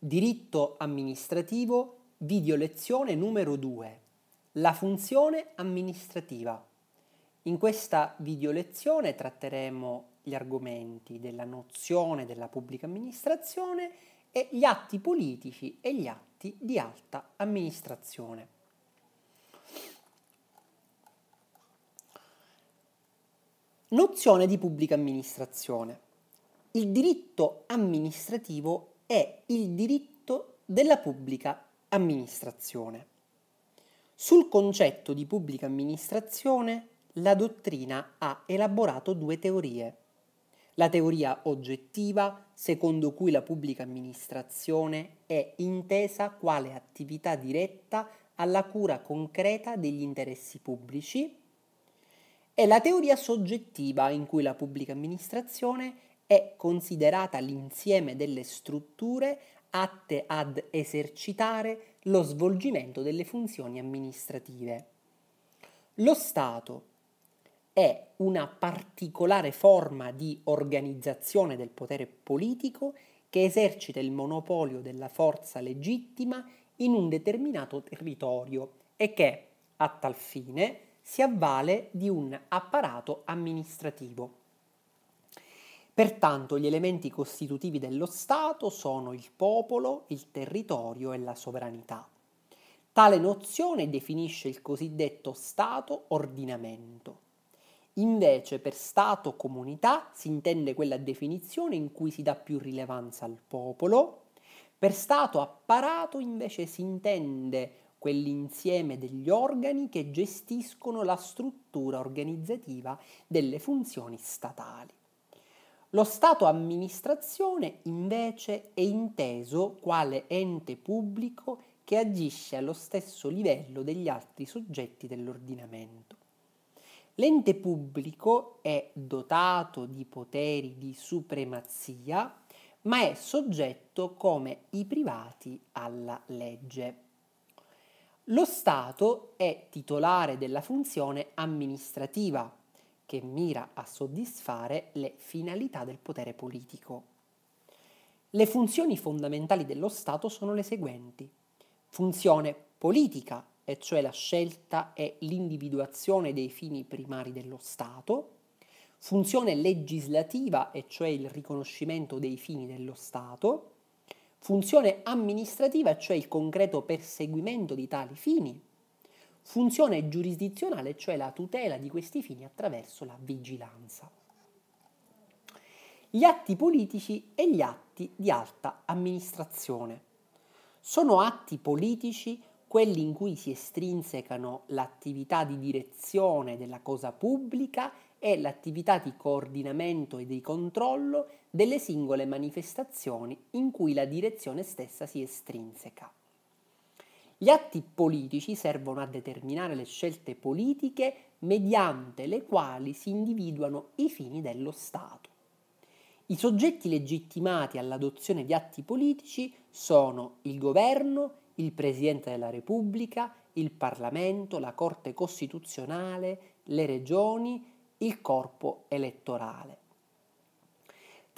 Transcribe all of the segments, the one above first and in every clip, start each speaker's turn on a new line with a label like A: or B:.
A: Diritto amministrativo, video lezione numero 2. La funzione amministrativa. In questa video lezione tratteremo gli argomenti della nozione della pubblica amministrazione e gli atti politici e gli atti di alta amministrazione. Nozione di pubblica amministrazione. Il diritto amministrativo è il diritto della pubblica amministrazione. Sul concetto di pubblica amministrazione la dottrina ha elaborato due teorie. La teoria oggettiva, secondo cui la pubblica amministrazione è intesa quale attività diretta alla cura concreta degli interessi pubblici, e la teoria soggettiva, in cui la pubblica amministrazione è è considerata l'insieme delle strutture atte ad esercitare lo svolgimento delle funzioni amministrative. Lo Stato è una particolare forma di organizzazione del potere politico che esercita il monopolio della forza legittima in un determinato territorio e che, a tal fine, si avvale di un apparato amministrativo. Pertanto gli elementi costitutivi dello Stato sono il popolo, il territorio e la sovranità. Tale nozione definisce il cosiddetto Stato ordinamento. Invece per Stato comunità si intende quella definizione in cui si dà più rilevanza al popolo, per Stato apparato invece si intende quell'insieme degli organi che gestiscono la struttura organizzativa delle funzioni statali. Lo Stato amministrazione invece è inteso quale ente pubblico che agisce allo stesso livello degli altri soggetti dell'ordinamento. L'ente pubblico è dotato di poteri di supremazia, ma è soggetto come i privati alla legge. Lo Stato è titolare della funzione amministrativa, che mira a soddisfare le finalità del potere politico. Le funzioni fondamentali dello Stato sono le seguenti. Funzione politica, e cioè la scelta e l'individuazione dei fini primari dello Stato. Funzione legislativa, e cioè il riconoscimento dei fini dello Stato. Funzione amministrativa, e cioè il concreto perseguimento di tali fini funzione giurisdizionale, cioè la tutela di questi fini attraverso la vigilanza. Gli atti politici e gli atti di alta amministrazione. Sono atti politici quelli in cui si estrinsecano l'attività di direzione della cosa pubblica e l'attività di coordinamento e di controllo delle singole manifestazioni in cui la direzione stessa si estrinseca. Gli atti politici servono a determinare le scelte politiche mediante le quali si individuano i fini dello Stato. I soggetti legittimati all'adozione di atti politici sono il governo, il Presidente della Repubblica, il Parlamento, la Corte Costituzionale, le Regioni, il corpo elettorale.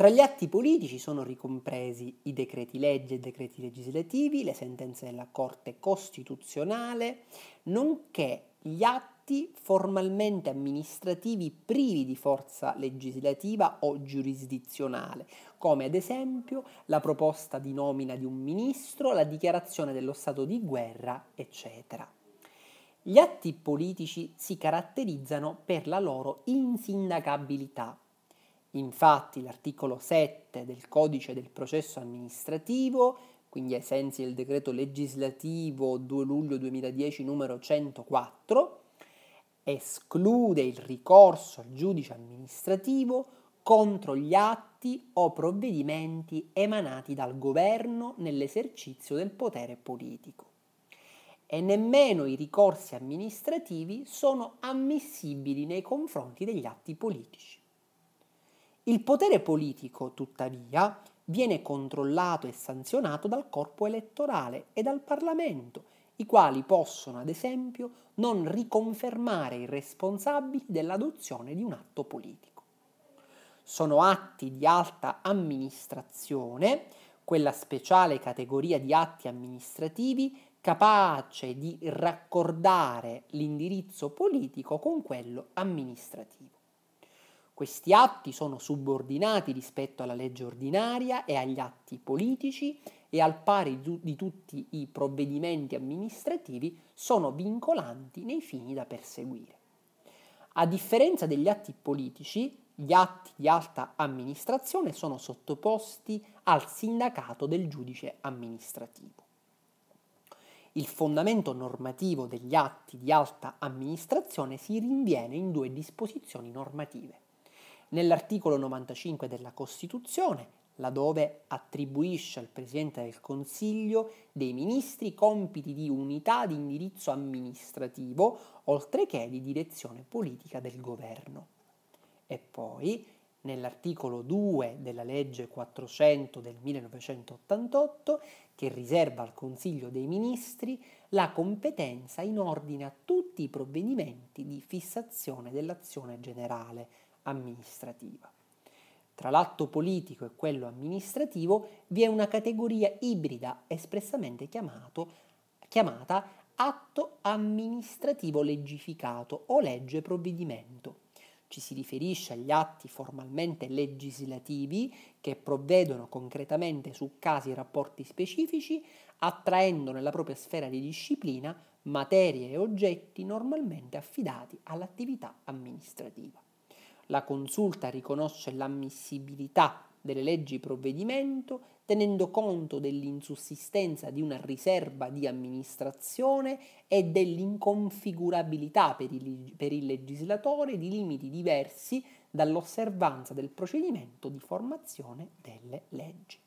A: Tra gli atti politici sono ricompresi i decreti legge e decreti legislativi, le sentenze della Corte Costituzionale, nonché gli atti formalmente amministrativi privi di forza legislativa o giurisdizionale, come ad esempio la proposta di nomina di un ministro, la dichiarazione dello stato di guerra, eccetera. Gli atti politici si caratterizzano per la loro insindacabilità, Infatti l'articolo 7 del codice del processo amministrativo, quindi ai sensi del decreto legislativo 2 luglio 2010 numero 104, esclude il ricorso al giudice amministrativo contro gli atti o provvedimenti emanati dal governo nell'esercizio del potere politico. E nemmeno i ricorsi amministrativi sono ammissibili nei confronti degli atti politici. Il potere politico, tuttavia, viene controllato e sanzionato dal corpo elettorale e dal Parlamento, i quali possono, ad esempio, non riconfermare i responsabili dell'adozione di un atto politico. Sono atti di alta amministrazione, quella speciale categoria di atti amministrativi capace di raccordare l'indirizzo politico con quello amministrativo. Questi atti sono subordinati rispetto alla legge ordinaria e agli atti politici e al pari di tutti i provvedimenti amministrativi sono vincolanti nei fini da perseguire. A differenza degli atti politici, gli atti di alta amministrazione sono sottoposti al sindacato del giudice amministrativo. Il fondamento normativo degli atti di alta amministrazione si rinviene in due disposizioni normative nell'articolo 95 della Costituzione, laddove attribuisce al Presidente del Consiglio dei Ministri compiti di unità di indirizzo amministrativo, oltre che di direzione politica del governo. E poi, nell'articolo 2 della legge 400 del 1988, che riserva al Consiglio dei Ministri la competenza in ordine a tutti i provvedimenti di fissazione dell'azione generale, amministrativa. Tra l'atto politico e quello amministrativo vi è una categoria ibrida espressamente chiamato, chiamata atto amministrativo legificato o legge provvedimento. Ci si riferisce agli atti formalmente legislativi che provvedono concretamente su casi e rapporti specifici, attraendo nella propria sfera di disciplina materie e oggetti normalmente affidati all'attività amministrativa la consulta riconosce l'ammissibilità delle leggi provvedimento tenendo conto dell'insussistenza di una riserva di amministrazione e dell'inconfigurabilità per il, per il legislatore di limiti diversi dall'osservanza del procedimento di formazione delle leggi.